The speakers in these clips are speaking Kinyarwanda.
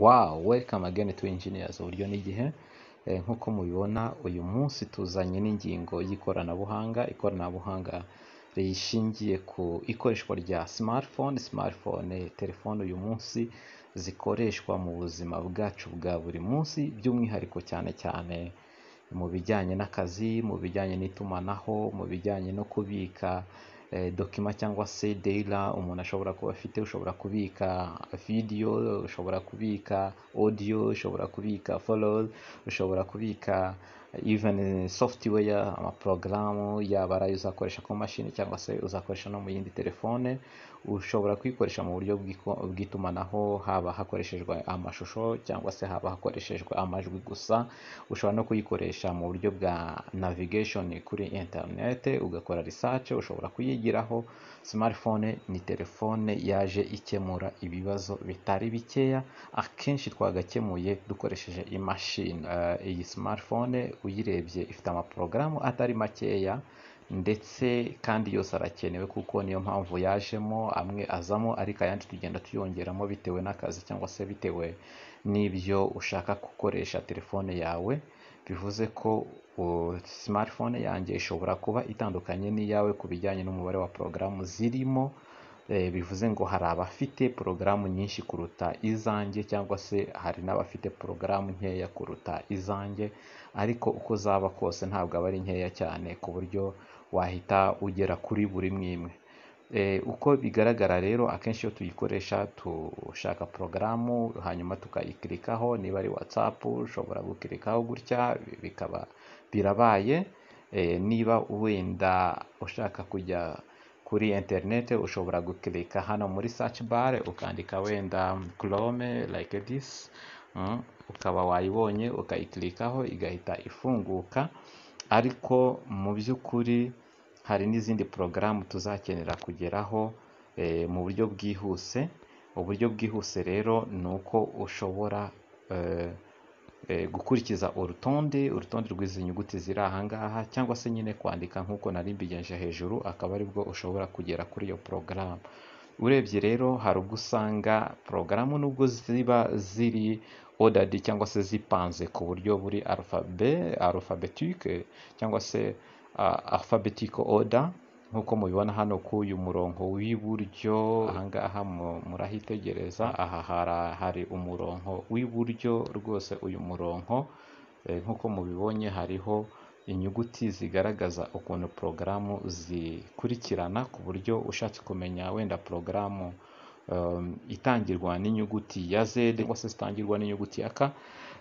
Wow, welcome again to engineers. Uburyo n'igihe eh, nk'uko mubibona uyu munsi tuzanye n'ingingo y'ikoranabuhanga, ikoranabuhanga rishingiye ku ikoreshwa rya smartphone, smartphone eh, telefone uyu munsi zikoreshwa mu buzima bwacu bwa buri munsi by'umwihariko cyane cyane mu bijyanye n'akazi, mu bijyanye n'itumanaho, mu bijyanye no kubika Eh, dokima cyangwa se deyira umuntu ashobora kuba afite, ushobora kubika vidiyo, ushobora kubika odiyo, ushobora kubika forori, ushobora kubika iveni sofutiweya, amaporogaramu yaba ari ayo uzakoresha ku mashini cyangwa se uzakoresha no mu yindi telefone. ushobora kuyikoresha mu buryo bw'itumanaho haba hakoreshejwe amashusho cyangwa se haba hakoreshejwe amajwi gusa ushobora no kuyikoresha mu buryo bwa navigation kuri internet ugakora research ushobora kuyigiraho smartphone ni telefone yaje ikemura ibibazo bitari bikeya akenshi twagakemuye dukoresheje imashini eh, iyi smartphone uyirebye ifite amaporogaramu atari makeya ndetse kandi yose arakenewe kuko niyo mpamvu yajemo amwe azamo ariko ayandi tugenda tuyongeramo bitewe n'akazi cyangwa se bitewe n'ibyo ushaka gukoresha telefone yawe bivuze ko simatifone yanjye ishobora kuba itandukanye n'iyawe ku bijyanye n'umubare wa porogaramu zirimo e, bivuze ngo hari abafite porogaramu nyinshi kuruta izanjye cyangwa se hari n'abafite porogaramu nkeya kuruta izanjye ariko uko zaba kose ntabwo aba ari nkeya cyane ku buryo wahita ugera kuri buri imwe imwe eh, uko bigaragara rero akenshi iyo tuyikoresha dushaka porogaramu hanyuma tukayikirikaho niba ari watsapu ushobora gukirikaho gutya bikaba birabaye eh, niba wenda ushaka kujya kuri interineti ushobora gukirika hano muri saci bare ukandika wenda korome like this mm, ukaba wayibonye ukayikirikaho igahita ifunguka ariko mu by'ukuri hari n'izindi porogaramu tuzakenera kugeraho eh, mu buryo bwihuse, uburyo bwihuse rero ni uko ushobora eh, eh, gukurikiza urutonde, urutonde rw'izi nyuguti ziri aha cyangwa se nyine kwandika nk'uko nari mbigenje hejuru, akaba aribwo ushobora kugera kuri iyo porogaramu. Urebye rero hari ubwo usanga porogaramu nubwo ziba ziri odadi cyangwa se zipanze ku buryo buri arufabe, arufabetique cyangwa se alphabetical Oda nk'uko mubibona hano ku uyu murongo w'iburyo ahangaha murahitegereza aha hari umurongo w'iburyo rwose uyu murongo eh, nk'uko mubibonye hariho inyuguti zigaragaza ukuntu porogaramu zikurikirana ku buryo ushatse kumenya wenda porogaramu eh, itangirwa n'inyuguti ya z cyangwa se zitangirwa n'inyuguti ya k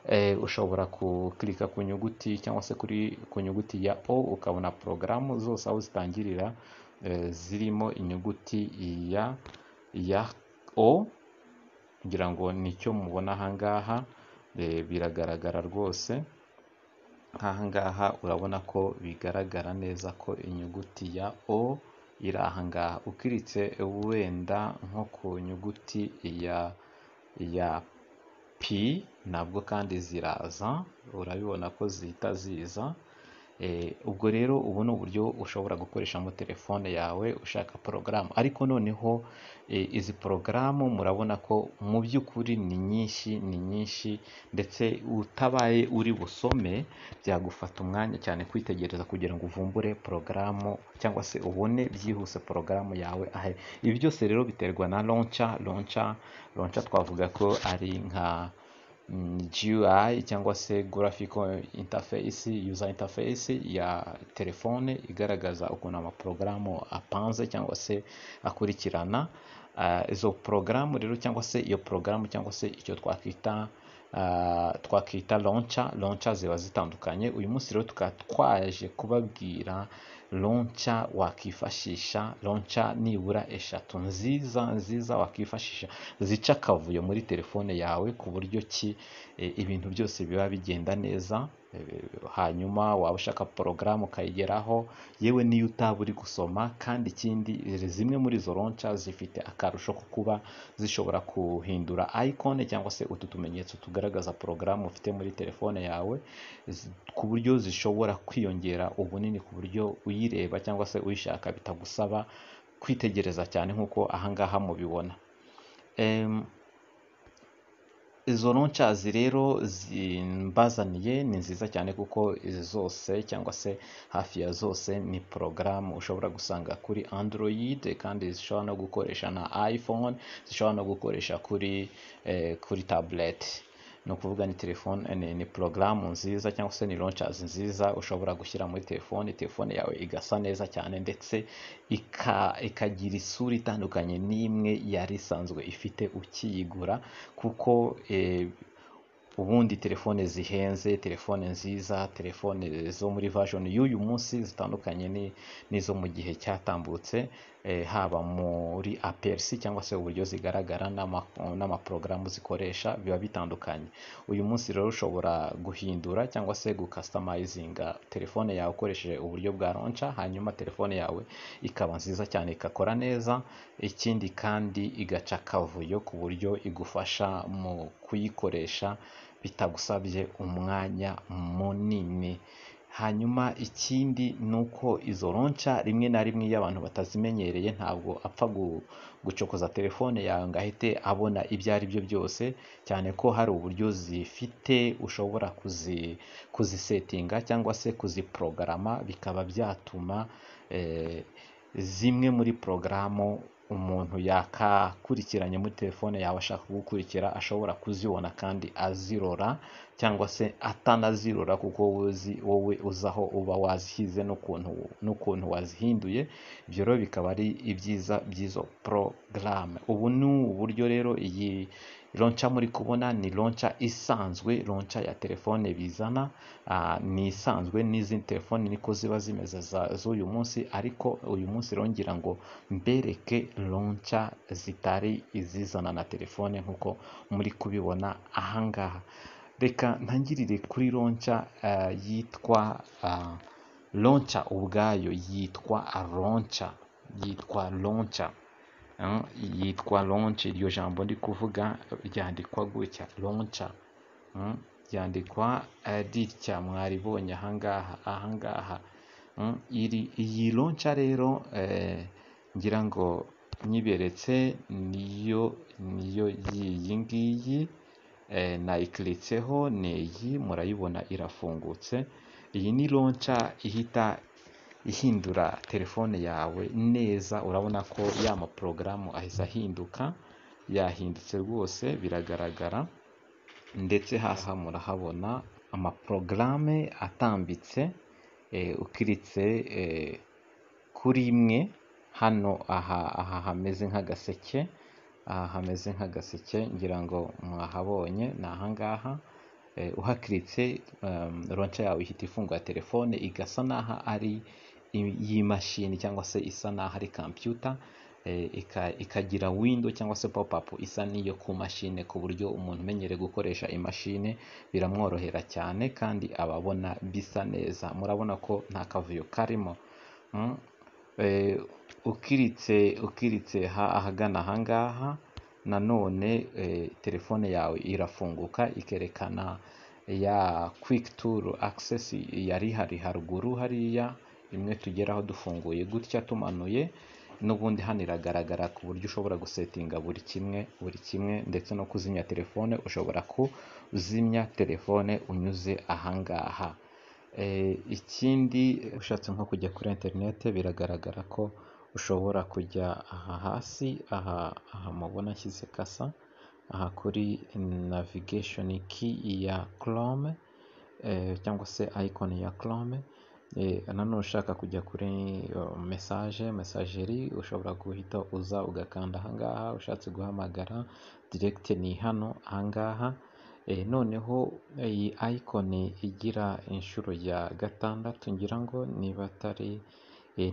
Eh, ushobora kukirika ku nyuguti cyangwa se kuri ku nyuguti ya o ukabona porogaramu zose aho zitangirira eh, zirimo inyuguti ya ya o kugira ngo nicyo mubona ahangaha eh, biragaragara rwose nk'ahangaha urabona ko bigaragara neza ko inyuguti ya o iri ahangaha ukiritse wenda nko ku nyuguti ya ya. pi nabwo kandi ziraza urabibona ko zihita ziza Eh, ubwo rero ubu ni uburyo ushobora gukoresha muri telefone yawe ushaka porogaramu ariko noneho eh, izi porogaramu murabona ko mu by'ukuri ni nyinshi ni nyinshi ndetse utabaye uri busome byagufata umwanya cyane kwitegereza kugira ngo uvumbure porogaramu cyangwa se ubone byihuse porogaramu yawe ahe ibi byose rero biterwa na lonca lonca lonca twavuga ko ari nka GUI cyangwa se graphical interface user interface ya telefone igaragaza ukuntu amaporogaramu apanze cyangwa se akurikirana eh, izo porogaramu rero cyangwa se iyo porogaramu cyangwa se icyo twakwita eh, twakwita launcher launcher ziba zitandukanye uyu munsi rero tukaba twaje kubabwira lonca wakwifashisha lonca nibura eshatu nziza nziza wakifashisha. zica akavuyo muri telefone yawe ku buryo ki eh, ibintu byose biba bigenda neza Eh, hanyuma waba ushaka porogaramu ukayigeraho yewe n'iyo utaba uri gusoma kandi ikindi zimwe muri izo ronca zifite akarusho ko kuba zishobora guhindura ayikone cyangwa se utu tumenyetso tugaragaza porogaramu ufite muri telefone yawe ku buryo zishobora kwiyongera ubunini ku buryo uyireba cyangwa se uyishaka bitagusaba kwitegereza cyane nk'uko aha ngaha mubibona Izo roncazi rero zimbazaniye ni nziza cyane kuko izi zose cyangwa se hafi ya zose ni porogaramu ushobora gusanga kuri Android kandi zishobora no gukoresha na iPhone zishobora no gukoresha kuri eh, kuri tablet. ni ukuvuga ni telefone ni porogaramu nziza cyangwa se ni roncazi nziza ushobora gushyira muri telefone telefone yawe igasa neza cyane ndetse ikagira isura itandukanye n'imwe yari isanzwe ifite ukiyigura kuko eh, ubundi telefone zihenze telefone nziza telefone zo muri vajoni y'uyu munsi zitandukanye n'izo mu gihe cyatambutse Eh, haba muri aperisi cyangwa se uburyo zigaragara n'amaporogaramu zikoresha biba bitandukanye uyu munsi rero ushobora guhindura cyangwa se gukasitamayizinga ah, telefone yawe ukoresheje uburyo bwa ronca hanyuma telefone yawe ikaba nziza cyane igakora neza ikindi kandi igaca akavuyo ku buryo igufasha mu kuyikoresha bitagusabye umwanya munini. hanyuma ikindi ni uko izo ronca rimwe na rimwe iyo abantu batazimenyereye ntabwo apfa gucokoza telefone yawe ngo ahite abona ibyo ari byo byose cyane ko hari uburyo zifite ushobora kuzisetinga cyangwa se kuziporogarama bikaba byatuma eh, zimwe muri porogaramu umuntu yakakurikiranye muri telefone yawe ashaka kugukurikira ashobora kuzibona kandi azirora cyangwa se atanazirora kuko wowe uzi aho uba wazihize n'ukuntu wazihinduye ibyo rero bikaba ari ibyiza by'izo porogaramu ubu ni uburyo rero iyi lonca muri kubona ni loncha isanzwe loncha ya telefone bizana ah, ni isanzwe n'izindi telefone niko ziba zimeze z'uyu munsi ariko uyu munsi rongera ngo mbereke loncha zitari izizana na telefone nk'uko muri kubibona ahangaha reka ntangirire kuri lonca eh, yitwa ah, lonca ubwayo yitwa lonca yitwa lonca yitwa lonce iryo jambo ndi kuvuga ryandikwa gutya lonca ryandikwa eh, ritya mwaribonye ahangaha ahangaha iyi lonca rero eh, ngira ngo nyiberetse niyo niyo y'iyi ngiyi eh, nayikiritseho ni iyi murayibona irafungutse iyi ni lonca ihita ihindura telefone yawe neza urabona ko ya maporogaramu ahise ahinduka yahindutse rwose biragaragara ndetse hasi murahabona amaporogaramu atambitse eh, ukiritse eh, kuri imwe hano aha aha hameze nk'agaseke aha hameze nk'agaseke ngira ngo mwahabonye ni ahangaha eh, uhakiritse ronca yawe ihita ifungura telefone igasa naha ari y'imashini cyangwa se isa n'aho ari computer eh, ikagira window cyangwa se popapu isa n'iyo ku mashine ku buryo umuntu umenyereye gukoresha imashini biramworohera cyane kandi ababona bisa neza murabona ko nta kavuyo karimo hmm? eh, ukiritse ukiritse ahagana aha ngaha nanone eh, telefone yawe irafunguka ikerekana ya quick tour access yari hari haruguru hariya bimwe tugeraho dufunguye gutya tumanuye n'ubundi hano iragaragara ku buryo ushobora gusetinga buri kimwe buri kimwe ndetse no kuzimya telefone ushobora kuzimya telefone unyuze ahangaha eh, ikindi ushatse nko kujya kuri interineti biragaragara ko ushobora kujya aha hasi aha mubona ashyize kasa aha kuri navigesheni ki ya Chrome eh, cyangwa se ayikoni ya Chrome. Eh, nanone ushaka kujya kuri eh, mesaje mesageri ushobora guhita uza ugakanda ahangaha ushatse guhamagara diregiti ni hano ahangaha eh, noneho iyi ayikoni igira inshuro ya gatandatu ngira ngo niba atari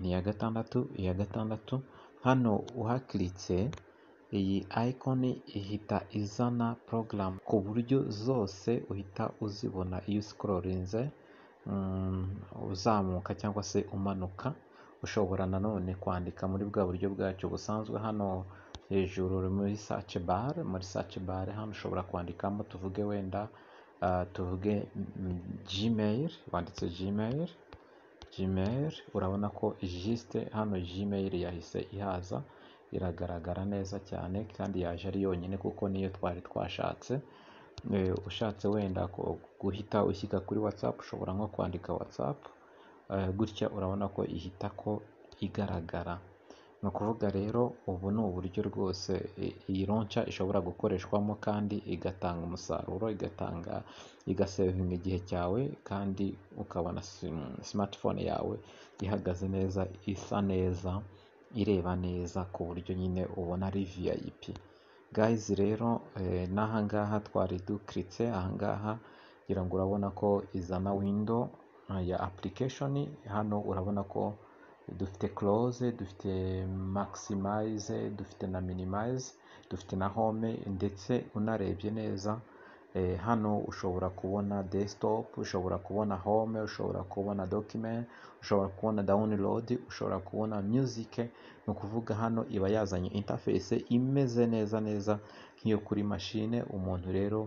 ni iya gatandatu iya gatandatu hano uhakiritse iyi ayikoni ihita izana porogaramu ku buryo zose uhita uzibona iyo usikorinze Mm, uzamuka cyangwa se umanuka ushobora nanone kwandika muri bwa buryo bwacyo busanzwe hano hejuru muri sace bare muri sace bare hano ushobora kwandikamo tuvuge wenda ah, tuvuge jimeyiri wanditse jimeyiri jimeyiri urabona ko jisite hano jimeyiri yahise ihaza iragaragara neza cyane kandi yaje ari yonyine kuko niyo twari twashatse Eh, ushatse wenda guhita ushyika kuri watsapu ushobora nko kwandika watsapu eh, gutya urabona ko ihita ko igaragara ni ukuvuga rero ubu ni uburyo rwose iyi ronca ishobora gukoreshwamo kandi igatanga umusaruro igatanga igasevinga igihe cyawe kandi ukabona simatifone yawe ihagaze neza isa neza ireba neza ku buryo nyine ubona ari viyayipi. Gayizi rero eh, n'aha ngaha twari dukritse aha ngaha ngira ngo urabona ko izana window ah, ya application hano urabona ko dufite close dufite maximize dufite na minimize dufite na home ndetse unarebye neza Eh, hano ushobora kubona desktop, ushobora kubona home, ushobora kubona document, ushobora kubona download, ushobora kubona music, ni ukuvuga hano iba yazanye interface imeze neza neza nk'iyo kuri machine, umuntu rero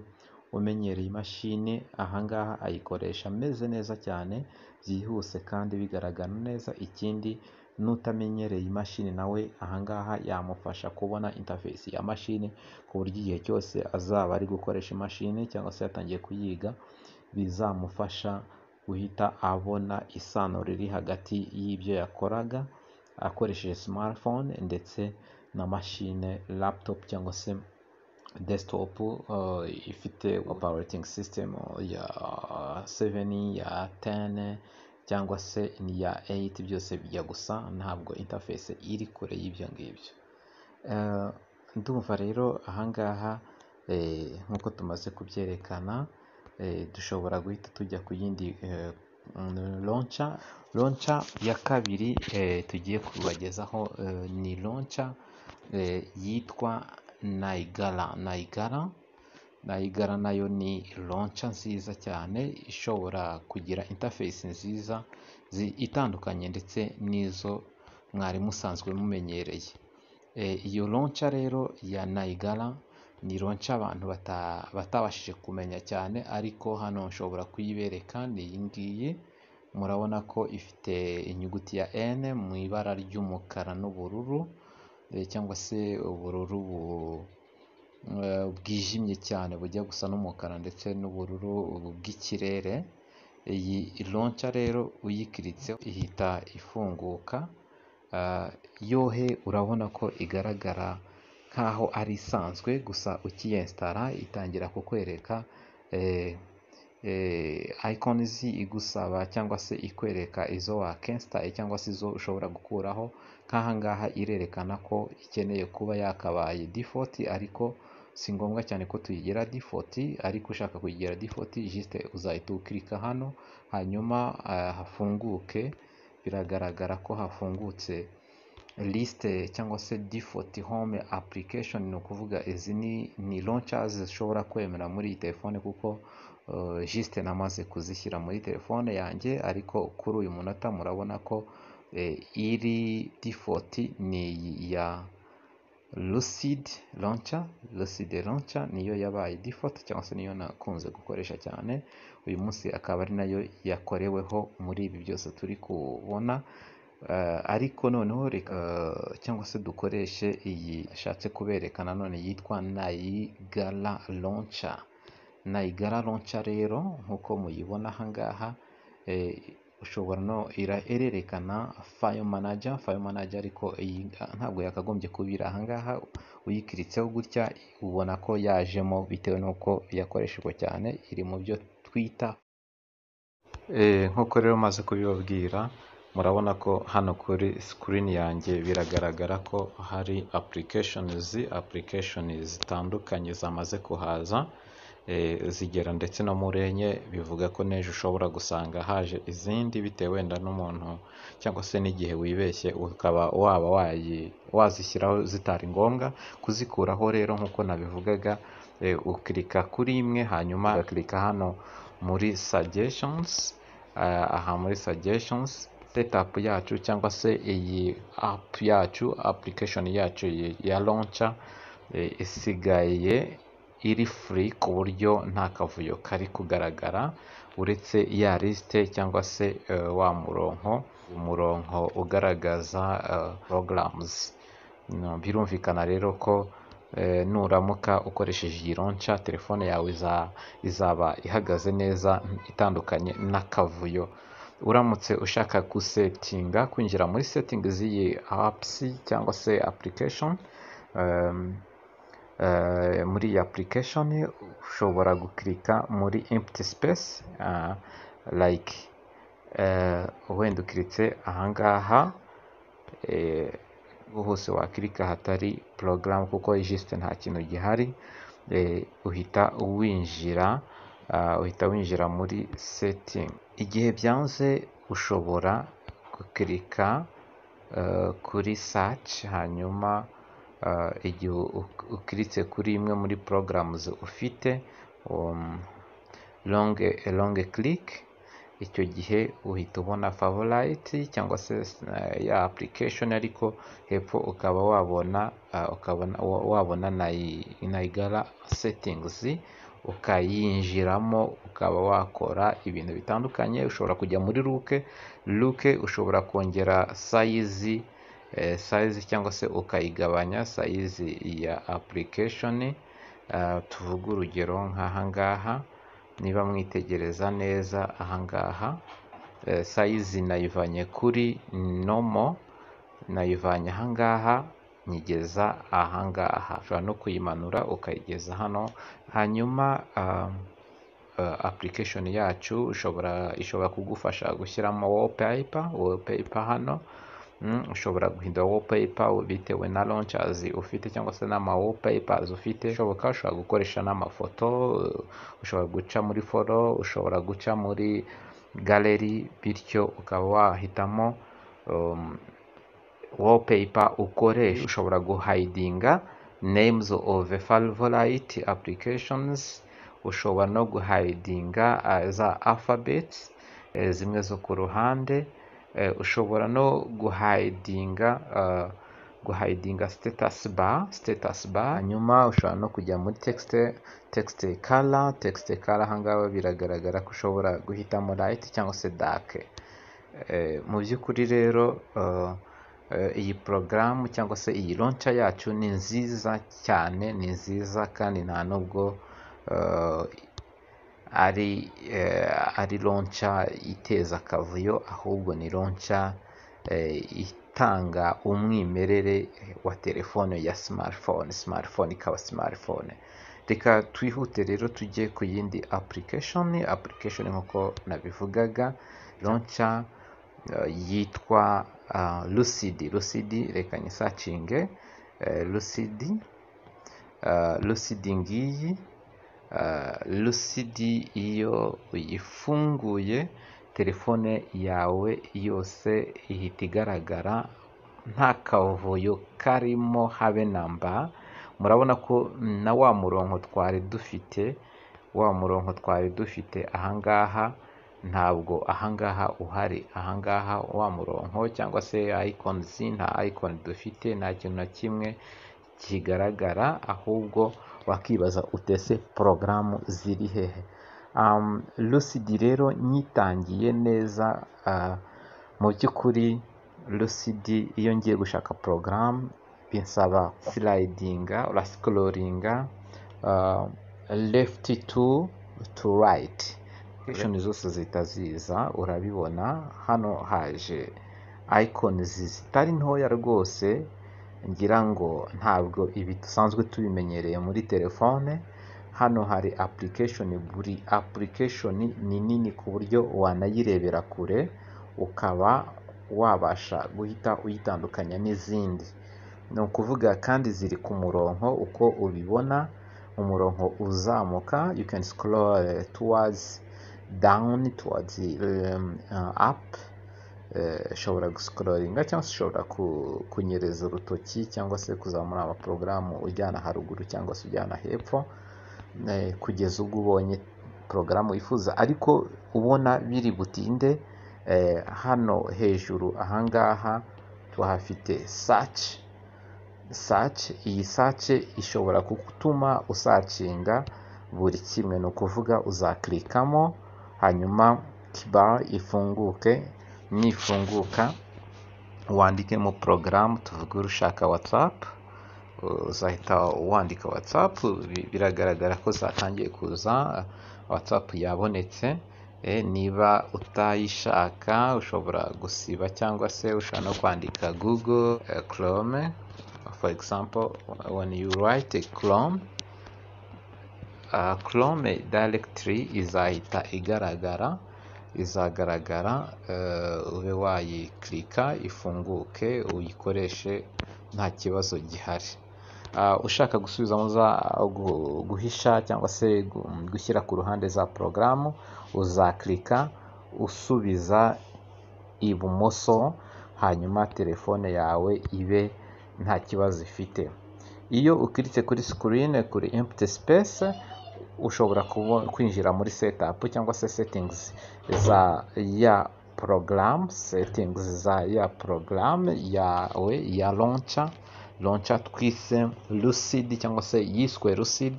umenyereye imashini ahangaha ayikoresha ameze neza cyane byihuse kandi bigaragara neza, ikindi n'utamenyereye imashini nawe ahangaha yamufasha kubona interface ya mashini ku buryo igihe cyose azaba ari gukoresha imashini cyangwa se yatangiye kuyiga bizamufasha guhita abona isano riri hagati y'ibyo yakoraga akoresheje smartphone ndetse na mashine laptop cyangwa se desktop eh, ifite operating system ya 7 ya 10 cyangwa se niya eyiti byose bijya gusa ntabwo interface iri kure y'ibyo ngibyo eh, ndumva rero ahangaha eh, nk'uko tumaze kubyerekana eh, dushobora guhita tujya ku yindi lonca lonca ya kabiri tugiye kubagezaho ni lonca yitwa nayigara nayigara nayigara nayo ni ronca nziza cyane ishobora kugira interface nziza itandukanye ndetse n'izo mwari musanzwe mumenyereye eh, iyo ronca rero ya nayigara ni ronca abantu batabashije kumenya cyane ariko hano nshobora kuyibereka ni iyi ngiyi murabona ko ifite inyuguti ya n mu ibara ry'umukara n'ubururu eh, cyangwa se ubururu Eh, bwijimye cyane bujya gusa n'umukara ndetse n'ubururu bw'ikirere, iyi ronca rero uyikiritseho ihita ifunguka, eh, yohe urabona ko igaragara nk'aho ari isanzwe gusa ukiyesitara itangira kukwereka ayikonizi eh, igusaba cyangwa se ikwereka izo wakesitaye cyangwa se izo ushobora gukuraho, nk'aha irerekana ko ikeneye kuba yakabaye difoti ariko si ngombwa cyane ko tuyigera default ariko ushaka kuyigera default jisite uzahita ukirika hano hanyuma ah, hafunguke biragaragara ko hafungutse lisite cyangwa se default home application ni ukuvuga izi ni launchers zishobora kwemera muri iyi telefone kuko eh, jisite namaze kuzishyira muri telefone yanjye ariko kuri uyu munota murabona ko eh, iri default ni iya Lucid Launcher Lucid Launcher niyo yabaye default cyangwa se niyo nakunze gukoresha cyane uyu munsi akaba ari nayo yakoreweho muri ibi byose turi kubona eh, ariko noneho reka cyangwa se dukoreshe iyi ashatse kubereka nanone yitwa Naigara Launcher Naigara Launcher rero nk'uko muyibona aha ngaha eh, ushobora no irerekana fayo manaja fayo manaja ariko iyi ntabwo yakagombye kuba iri ahangaha uyikiritseho gutya ubona ko yajemo bitewe n'uko yakoreshejwe cyane iri mu byo twita eh, nk'uko rero maze kubibabwira murabona ko hano kuri sikirini yanjye biragaragara ko hari apurikesheni zitandukanye zamaze kuhaza Eh, zigera ndetse no muri enye bivuga ko n'ejo ushobora gusanga haje izindi bitewe wenda n'umuntu cyangwa se n'igihe wibeshye ukaba waba wazishyiraho zitari ngombwa kuzikuraho rero nk'uko nabivugaga eh, ukirika kuri imwe hanyuma ugakirika hano muri sageshonizi eh, aha muri sageshonizi setapu yacu cyangwa se iyi apu yacu apurikeshoni yacu ya lonca isigaye iri furi ku buryo nta kavuyo kari kugaragara uretse ya lisite cyangwa se eh, wa muronko umuronko ugaragaza eh, porogaramuzi birumvikana rero ko eh, nuramuka ukoresheje iyi ronca telefone yawe izaba ihagaze neza itandukanye n'akavuyo uramutse ushaka gusetinga kwinjira muri setingi z'iyi apusi cyangwa se apulikesheni Eh, muri iyi application ushobora gukirika muri empty space eh, like wenda eh, ukiritse ahangaha hose wakirika hatari porogaramu kuko jisite nta kintu gihari uhita winjira uhita winjira muri setting igihe byanze ushobora gukirika kuri search hanyuma Ah, igihe ukiritse kuri imwe muri porogaramuzi ufite um, long long click icyo gihe uhita ubona favorite cyangwa se eh, ya application ariko hepfo ukaba wabona ah, wabona nayigara settings ukayinjiramo ukaba wakora ibintu bitandukanye ushobora kujya muri luke, luke ushobora kongera size, Eh, size cyangwa se ukayigabanya size ya application eh, tuvuga urugero nk'ahangaha niba mwitegereza neza ahangaha eh, sayizi nayivanye kuri nomo nayivanye ahangaha nyigeza ahangaha ushobora no kuyimanura ukayigeza hano hanyuma ah, application yacu ishobora kugufasha gushyiramo wopeyipa wopeyipa hano ushobora guhindura wallpaper bitewe na launchers ufite cyangwa se n'ama wallpapers ufite ushoboka ushobora gukoresha n'amafoto ushobora guca muri foro ushobora guca muri galeri bityo ukaba wahitamo um, wallpaper ukoresha ushobora guhidinga names of favorite applications ushobora no guhidinga uh, za alphabets uh, zimwe zo ku ruhande Eh, ushobora no guhayidinga eh, guhayidinga status bar status bar hanyuma ushobora no kujya muri text text color text color ahangaha biragaragara ko ushobora guhitamo light cyangwa se dark eh, mu by'ukuri rero iyi porogaramu cyangwa se iyi launcher yacu ni nziza cyane ni nziza kandi nta nubwo ari eh, ari ronca iteza akavuyo ahubwo ni ronca eh, itanga umwimerere wa telefone ya simatifone simatifone ikaba simatifone reka twihute rero tujye ku yindi apurikashoni apurikashoni nk'uko nabivugaga ronca eh, yitwa lucidi lucidi reka nyisacinge lucidi lucidi ngiyi Uh, lucidi iyo uyifunguye telefone yawe yose ihita igaragara nta kavuyo karimo habe namba murabona ko na wa murongo twari dufite wa murongo twari dufite ahangaha ntabwo ahangaha uhari ahangaha wa murongo cyangwa se ayikonizi nta ayikoni dufite nta kintu na kimwe kigaragara ahubwo wakibaza uti ese porogaramu ziri hehe um, lucidi rero nyitangiye neza uh, mu by'ukuri lucidi iyo ngiye gushaka porogaramu binsaba sirayidinga urasikoringa uh, lefuti tu tu rayiti opshoni zose zihita ziza urabibona hano haje ayikoni zitari ntoya rwose ngira ngo ntabwo ibi dusanzwe tubimenyereye muri telefone hano hari application buri application ni nini ku buryo wanayirebera kure ukaba wabasha guhita uyitandukanya n'izindi ni ukuvuga kandi ziri ku murongo uko ubibona umurongo uzamuka you can scroll towards down towards um, uh, up ushobora e, gusikororinga cyangwa se ushobora kunyereza urutoki cyangwa se kuzamura amaporogaramu ujyana haruguru cyangwa se ujyana hepfo e, kugeza ubwo ubonye porogaramu wifuza ariko ubona biri butinde e, hano hejuru ahangaha tuhafite saci saci iyi saci ishobora gutuma usacinga buri kimwe ni ukuvuga uzakirikamo hanyuma kiba ifunguke nifunguka wandikemo porogaramu tuvuge urushaka watsapu uh, uzahita wandika watsapu biragaragara ko zatangiye kuza watsapu yabonetse eh, niba utayishaka ushobora gusiba cyangwa se ushobora no kwandika google eh, chrome for example when you write chrome uh, chrome directory izahita igaragara izagaragara eh, ube wayikirika ifunguke uyikoreshe nta kibazo gihari ah, ushaka gusubizamo guhisha cyangwa se gushyira ku ruhande za porogaramu uzakirika usubiza ibumoso hanyuma telefone yawe ibe nta kibazo ifite iyo ukiritse kuri sikirini kuri empute sipesi ushobora kwinjira muri setup cyangwa se settings za ya program settings za ya program yawe ya lonca lonca twise lucid cyangwa se yiswe lucid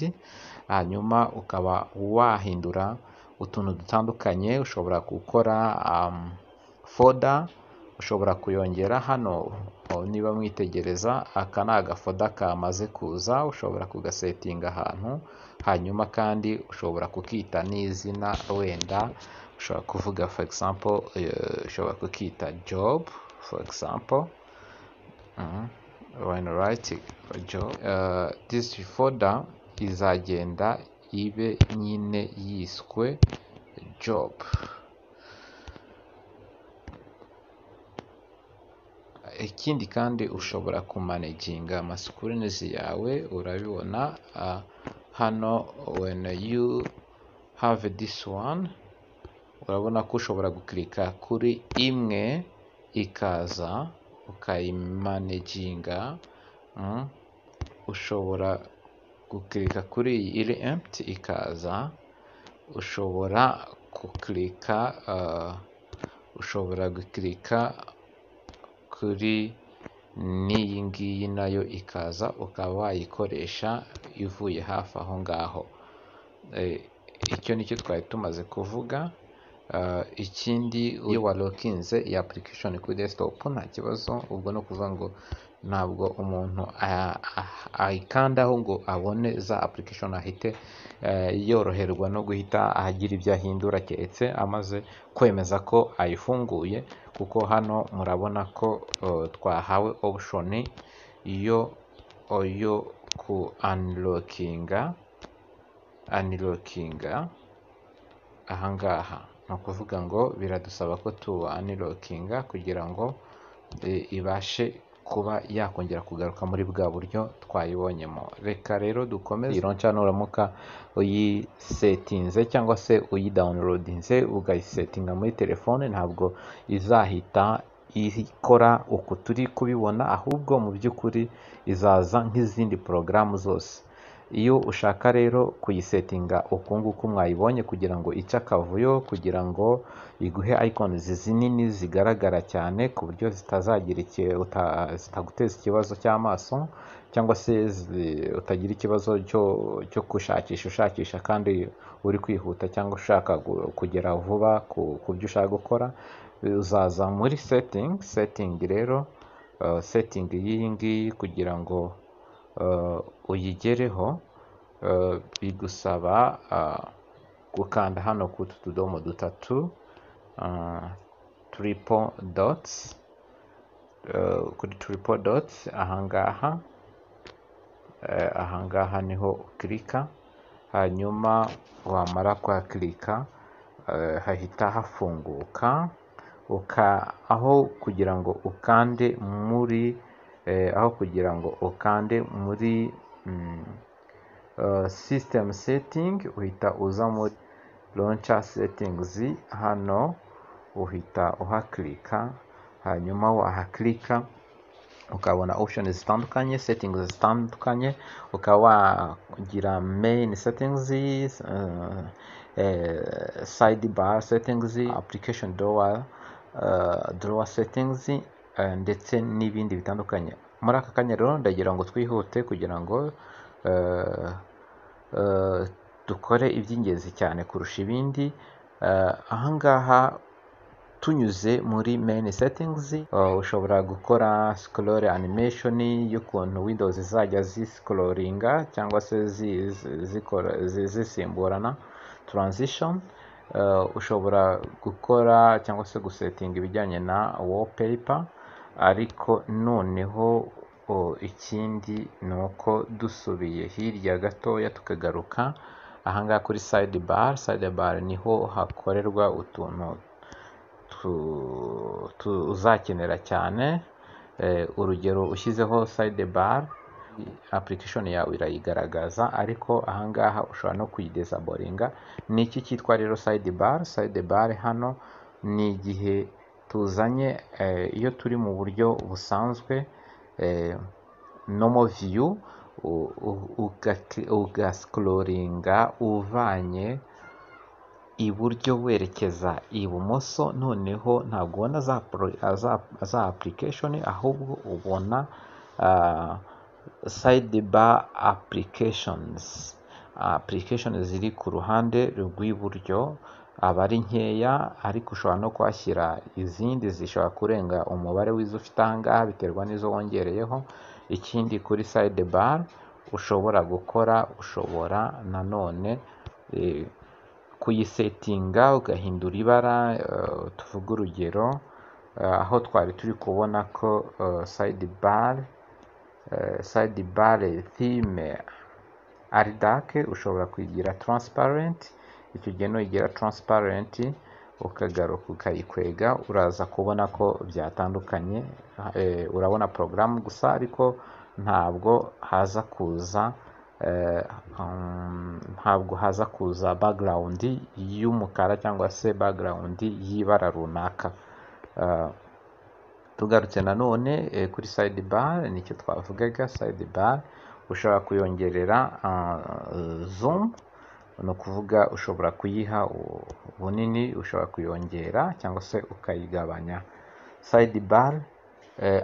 hanyuma ukaba wahindura utuntu dutandukanye ushobora gukora um, foda ushobora kuyongera hano niba mwitegereza aka ni agafoda kamaze kuza ushobora kugasetinga ahantu hanyuma kandi ushobora kukita n'izina wenda ushobora kuvuga for example eh, ushobora kukita job for example mm, when writing job eh, this folder izagenda ibe nyine yiswe job ikindi kandi ushobora kumanaginga amasukurinizi yawe urabibona ah, hano when you have this one urabona ko ushobora gukirika kuri imwe ikaza ukayimanaginga mm, ushobora gukirika kuri iyi iri empty ikaza ushobora gukirika uh, ushobora gukirika kuri n'iyi ngiyi nayo ikaza ukaba wayikoresha ivuye hafi aho ngaho eh, icyo nicyo twari tumaze kuvuga eh, ikindi iyo walokinze iyi application kuri desktop nta kibazo ubwo ni ukuvuga ngo ntabwo umuntu ayikandaho ngo abone za application ahite Eh, yoroherwa no guhita agira ibyo ahindura keretse amaze kwemeza ko ayifunguye kuko hano murabona ko oh, twahawe opushoni yo yo ku anilokinga anilokinga ahangaha ni ukuvuga ngo biradusaba ko tu anilokinga kugira ngo eh, ibashe kuba yakongera kugaruka muri bwa buryo twayibonyemo reka rero dukomeze ironca nuramuka uyisetinze cyangwa se uyidawunirodinze ukayisetinga muri telefone ntabwo izahita ikora uku turi kubibona ahubwo mu by'ukuri izaza nk'izindi porogaramu zose Iyo ushaka rero kuyisetinga uku nguku mwayibonye kugira ngo ice akavuyo kugira ngo iguhe icon zinini zigaragara cyane ku buryo zitazagira iki zitaguteza ikibazo cy'amaso cyangwa se utagira ikibazo cyo gushakisha ushakisha kandi uri kwihuta cyangwa ushaka kugera vuba ku byo ushaka gukora, uzaza muri setingi, setingi rero uh, setingi y'iyi ngiyi kugira ngo Eh, uyigereho eh, bigusaba eh, gukanda hano ku tu tudomo dutatu turipo dotsi kuri turipo dotsi ahangaha ahangaha niho ukirika hanyuma wamara kuhakirika hahita hafunguka aho kugira ngo ukande muri Eh, aho kugira ngo ukande muri mm, eh, system setting uhita uza muri launcher settings hano uhita uhakirika hanyuma wahakirika ukabona options zitandukanye settings zitandukanye ukaba wagira main settings eh, sidebar settings application drawer settings Eh, ndetse n'ibindi bitandukanye muri aka kanya rero ndagira ngo twihute kugira ngo eh, eh, dukore iby'ingenzi cyane kurusha ibindi ahangaha tunyuze muri main settings ushobora gukora scroll animation y'ukuntu windows zizajya ziscrollinga cyangwa se zisimburana transition ushobora gukora cyangwa se gusetinga ibijyanye na wallpaper ariko noneho ikindi ni uko dusubiye hirya gatoya tukagaruka ahangaha kuri sayidi bare, sayidi bar niho hakorerwa utuntu uzakenera cyane e, urugero ushyizeho side bare apurikishoni yawe irayigaragaza ariko ahangaha ushobora no kuyidesaboringa ni iki cyitwa rero sayidi bare, sayidi bar hano ni igihe tuzanye eh, iyo turi mu buryo busanzwe eh, nomo viyu ugasikororinga uvanye iburyo werekeza ibumoso noneho ntabwo ubona za application ahubwo ubona ah, sayidiba applications application ziri ku ruhande rw'iburyo aba ari nkeya ariko ushobora no kuhashyira izindi zishobora kurenga umubare w'izo ufite aha biterwa n'izo wongereyeho, ikindi kuri sayide bar ushobora gukora ushobora nanone e, kuyisetinga ugahindura ibara, e, tuvuge urugero e, aho twari turi kubona ko side bar side bare theme ari dake ushobora kuyigira transparent. bityo ugende uyigira taransiparenti ukagaruka ukayikwega uraza kubona ko byatandukanye eh, urabona porogaramu gusa ariko ntabwo haza kuza eh, um, ntabwo haza kuza bagirawundi y'umukara cyangwa se bagirawundi y'ibara runaka eh, tugarutse nanone kuri sayidi bare nicyo twavugaga sayidi bare ushobora kuyongerera zoom. ni ukuvuga ushobora kuyiha ubunini ushobora kuyongera cyangwa se ukayigabanya sayidi bare eh,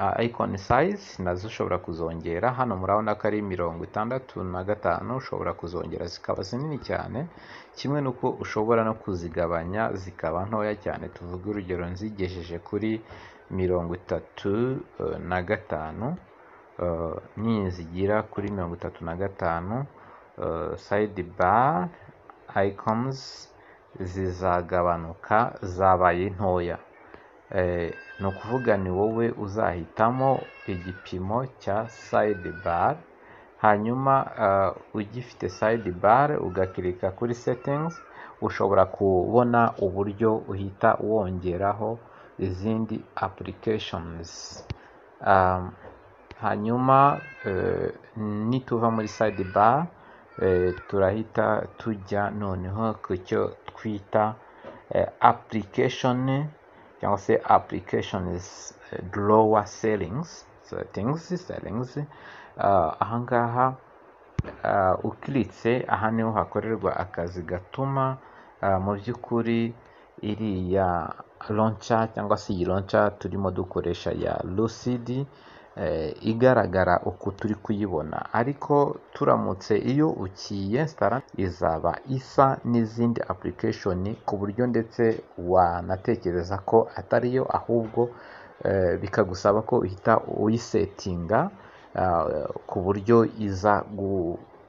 ah, icon size nazo ushobora kuzongera hano murabona ko ari mirongo itandatu na gatanu ushobora kuzongera zikaba zinini cyane kimwe n'uko ushobora no kuzigabanya zikaba ntoya cyane tuvuga urugero nzigejeje kuri mirongo itatu eh, na gatanu eh, n'iyi zigira kuri mirongo itatu na gatanu Uh, side bar icons zizagabanuka zabaye ntoya eh, ni ukuvuga ni wowe uzahitamo igipimo cya side hanyuma uh, ugifite side ugakirika kuri settings ushobora kubona uburyo uhita wongeraho izindi applications um, hanyuma uh, nituva muri side Eh, turahita tujya noneho ku cyo twita eh, apurikashoni cyangwa se apurikashonizi dorowa eh, seringizi setingizi ahangaha ukiritse aha niho hakorerwa akazi gatuma mu by'ukuri iriya ronca cyangwa se iyi ronca turimo dukoresha ya lucidi Eh, igaragara uku turi kuyibona ariko turamutse iyo ukiyesitara izaba isa n'izindi application ku buryo ndetse wanatekereza ko atari yo ahubwo eh, bikagusaba ko uhita uyisetinga eh, ku buryo iza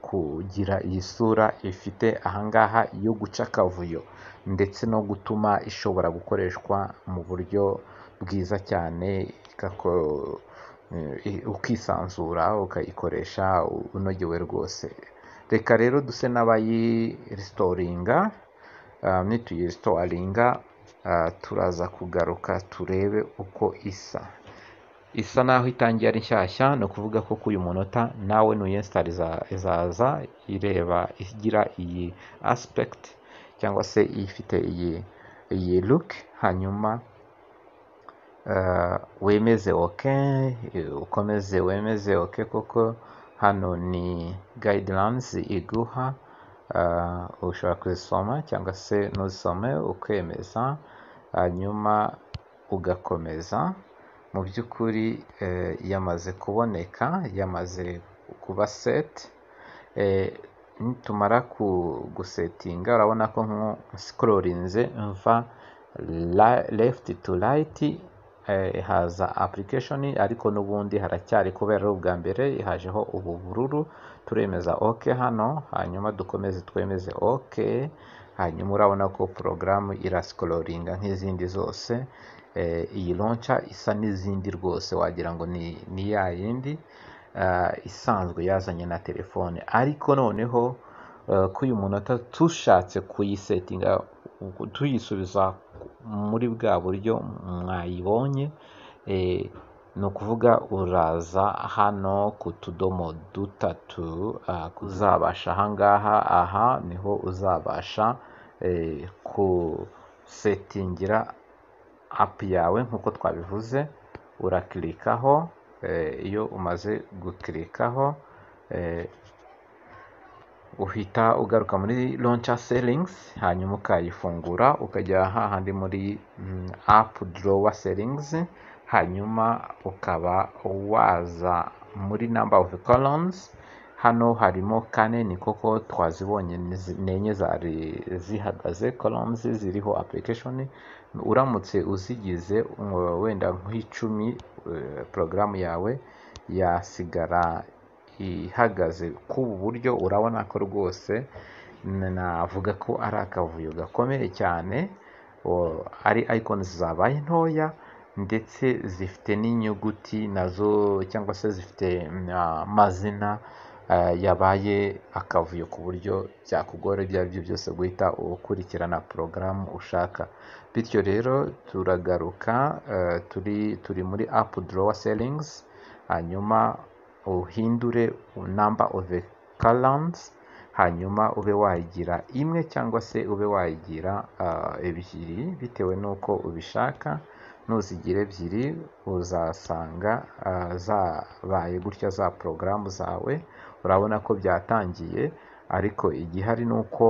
kugira iyi sura ifite ahangaha yo guca akavuyo ndetse no gutuma ishobora gukoreshwa mu buryo bwiza cyane Eh, ukisanzura ukayikoresha unogewe rwose reka rero duse n'abayiritoringa ah, nituyiritoringa ah, turaza kugaruka turebe uko isa isa naho itangiye ari nshyashya ni ukuvuga ko uyu munota nawe nuyensitari izaza ireba igira iyi asipegiti cyangwa se ifite iyi iyi luke hanyuma Eh, wemeze ok eh, ukomeze wemeze ok kuko hano ni guidelines iguha eh, ushobora kuzisoma cyangwa se ntuzisome ukemeza hanyuma ugakomeza mu by'ukuri yamaze kuboneka yamaze kuba seti nitumara gusetinga urabona ko nkusikororinze mva left to right Eh, haza application ariko n'ubundi haracyari kubera ari ubwa mbere hajeho ubu bururu turemeza ok hano hanyuma dukomeze twemeze ok hanyuma urabona ko porogaramu irasikororinga nk'izindi zose eh, iyi lonca isa n'izindi rwose wagira ngo ni ya yindi eh, isanzwe yazanye na telefone ariko noneho kuri uyu munota tushatse kuyisetinga tuyisubiza muri bwa buryo mwayibonye eh, ni ukuvuga uraza hano ku tudomo dutatu ah, uzabasha aha ngaha aha niho uzabasha gusetingira eh, apu yawe nk'uko twabivuze urakirikaho eh, iyo umaze gukirikaho uhita ugaruka muri launcher settings hanyuma ukayifungura ukajya hahandi muri mm, app drawer settings hanyuma ukaba waza muri number of columns hano harimo kane ni koko twazibonye nenye zari zihagaze columns ziriho application uramutse uzigize wenda nk'icumi eh, porogaramu yawe yasigara ihagaze k'ubu buryo urabona ko rwose navuga ko ari akavuyo gakomeye cyane ari icons zabaye ntoya ndetse zifite n'inyuguti nazo cyangwa se zifite ah, amazina ah, yabaye akavuyo ku buryo byakugora ibyo ari byo byose guhita ukurikirana porogaramu ushaka bityo rero turagaruka ah, turi muri apu dorowa selingizi hanyuma uhindure number of the columns hanyuma ube wayigira imwe cyangwa se ube wayigira uh, ebyiri bitewe n'uko ubishaka nuzigira ebyiri uzasanga uh, zabaye gutya za porogaramu zawe urabona ko byatangiye ariko igihari ni uko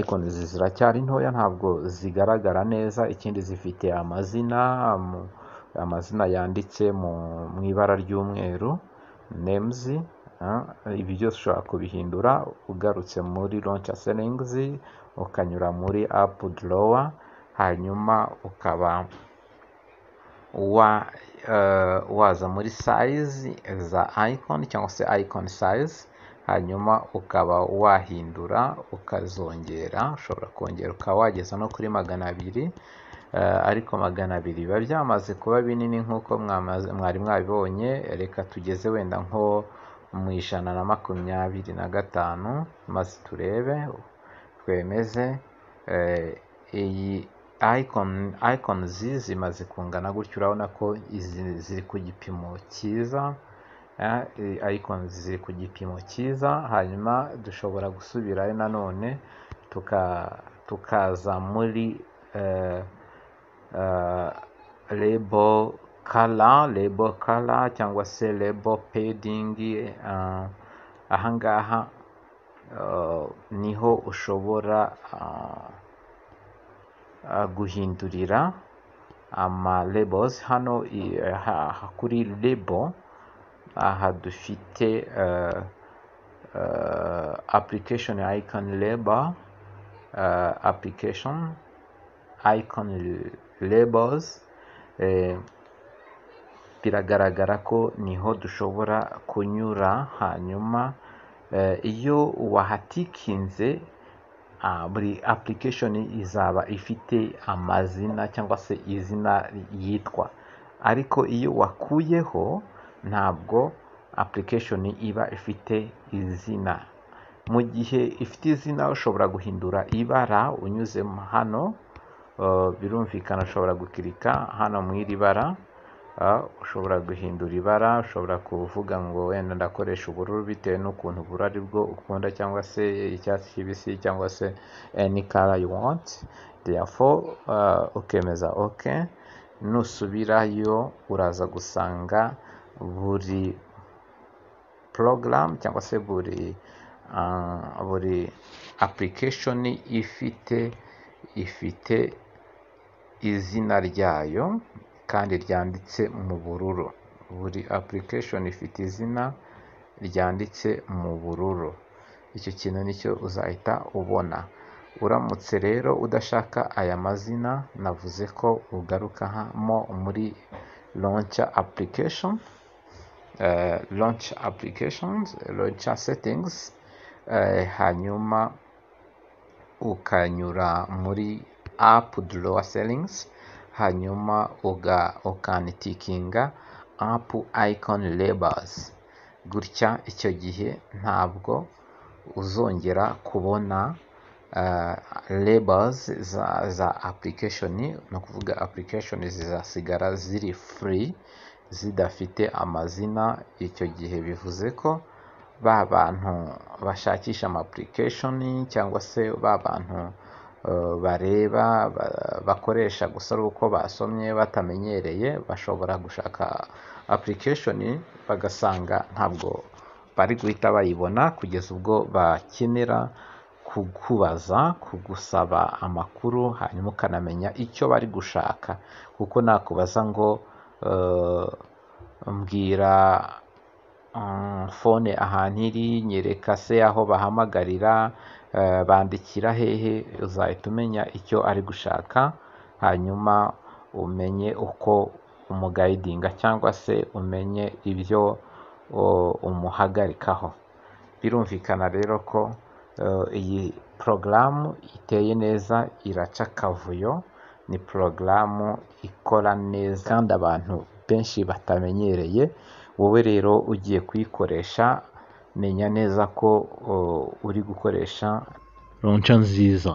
icons ziracyari ntoya ntabwo zigaragara neza ikindi zifite amazina amazina yanditse mu ibara ry'umweru nemuzi ibi byose ushobora kubihindura ugarutse muri launch settings ukanyura muri app drawer hanyuma ukaba eh, waza muri size za icon cyangwa se icon size hanyuma ukaba wahindura ukazongera ushobora kongera ukaba wageza no kuri magana abiri Eh, ariko magana abiri biba byamaze kuba binini nk'uko mwari mwabibonye reka tugeze wenda nko mu ijana na makumyabiri na gatanu maze turebe twemeze eh, iyi ayikonizi zimaze kungana gutyo urabona ko izi ziri ku gipimo cyiza ayikonizi eh, ziri ku gipimo cyiza hanyuma dushobora gusubirayo nanone tukaza muri rebo uh, kara rebo kara cyangwa se lebo pedingi uh, ahangaha ngaha uh, niho ushobora guhindurira ama rebozi hano kuri lebo aha dufite application icon reba application icon labels eh, biragaragara ko niho dushobora kunyura hanyuma eh, iyo wahatikinze ah, buri application izaba ifite amazina cyangwa se izina yitwa ariko iyo wakuyeho ntabwo application iba ifite izina mu gihe ifite izina ushobora guhindura ibara unyuze hano Eh, birumvikana ushobora gukirika hano mu iri bara ushobora eh, guhindura ibara ushobora kuvuga ngo wenda ndakoresha ubururu bitewe n'ukuntu uburo ari bwo ukunda cyangwa se icyatsi kibisi cyangwa se any color you want therefore eh, ukemeza ok nusubirayo uraza gusanga buri porogaramu cyangwa se buri buri application ifite ifite izina ryayo kandi ryanditse mu bururu, buri application ifite izina ryanditse mu bururu, icyo kintu nicyo uzahita ubona, uramutse rero udashaka aya mazina navuze ko ugaruka ugarukamo muri launcher application, eh, launch applications, launcher settings, eh, hanyuma ukanyura muri apu dorowa selingizi hanyuma ukanitikinga apu ayikoni rebazi gutya icyo gihe ntabwo uzongera kubona rebazi eh, za apurikesheni ni ukuvuga apurikesheni zizasigara ziri furi zidafite amazina icyo gihe bivuze ko ba bantu bashakisha amapurikesheni cyangwa se ba bantu bareba bakoresha gusa ari uko basomye batamenyereye bashobora gushaka apurikeshoni bagasanga ntabwo bari guhita bayibona kugeza ubwo bakenera kukubaza kugusaba amakuru hanyuma ukanamenya icyo bari gushaka kuko nakubaza ngo mbwira fone mm, ahantu iri nyereka se aho bahamagarira Eh, bandikira hehe uzahita umenya icyo ari gushaka hanyuma umenye uko umugayidinga cyangwa se umenye ibyo umuhagarikaho birumvikana rero ko eh, iyi porogaramu iteye neza iraca akavuyo ni porogaramu ikora neza kandi abantu benshi batamenyereye wowe rero ugiye kuyikoresha menya neza ko uh, uri gukoresha ronca nziza.